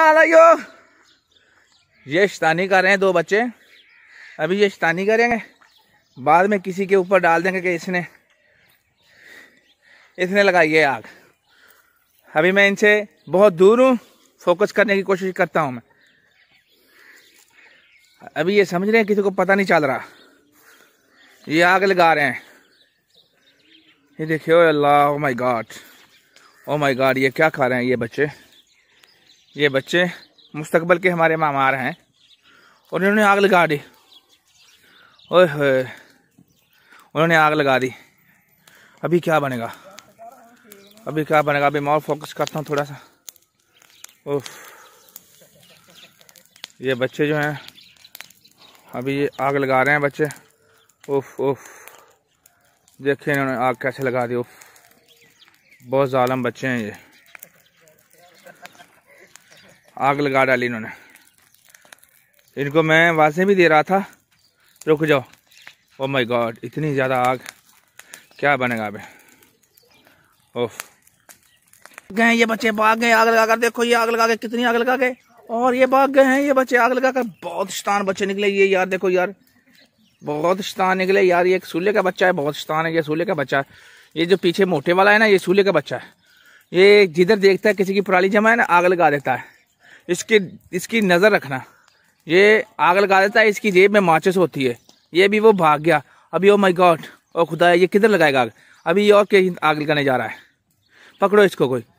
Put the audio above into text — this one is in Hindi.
क्या लाइयो ये शतानी कर रहे हैं दो बच्चे अभी ये शतानी करेंगे बाद में किसी के ऊपर डाल देंगे कि इसने इसने लगाई है आग अभी मैं इनसे बहुत दूर हूँ फोकस करने की कोशिश करता हूँ मैं अभी ये समझ रहे हैं किसी को पता नहीं चल रहा ये आग लगा रहे हैं ये देखिए अल्लाह oh my god oh my god ये क्या खा रहे हैं ये बच्चे ये बच्चे मुस्तकबल के हमारे मामार हैं और इन्होंने आग लगा दी ओए उन्होंने आग लगा दी अभी क्या बनेगा अभी क्या बनेगा अभी मैं और फोकस करता हूँ थोड़ा सा ओह ये बच्चे जो हैं अभी ये आग लगा रहे हैं बच्चे उफ उफ देखिए इन्होंने आग कैसे लगा दी उफ बहुत ालम बच्चे हैं ये आग लगा डाली इन्होंने इनको मैं वाजें भी दे रहा था रुक जाओ ओ माय गॉड इतनी ज़्यादा आग क्या बनेगा अबे ओफ गए ये बच्चे भाग गए आग लगा कर देखो ये आग लगा के कितनी आग लगा के और ये भाग गए हैं ये बच्चे आग लगा कर बहुत शतान बच्चे निकले ये यार देखो यार बहुत शतान निकले यार ये एक सूल्हे का बच्चा है बहुत शतान है ये सूल्य का बच्चा है ये जो पीछे मोटे वाला है ना ये सूल्य का बच्चा है ये जिधर देखता है किसी की पराली जमा है ना आग लगा देता है इसकी इसकी नज़र रखना ये आग लगा देता है इसकी जेब में माचिस होती है ये भी वो भाग गया अभी ओ माई गॉड ओ खुदा ये किधर लगाएगा आग अभी ये और आग लगाने जा रहा है पकड़ो इसको कोई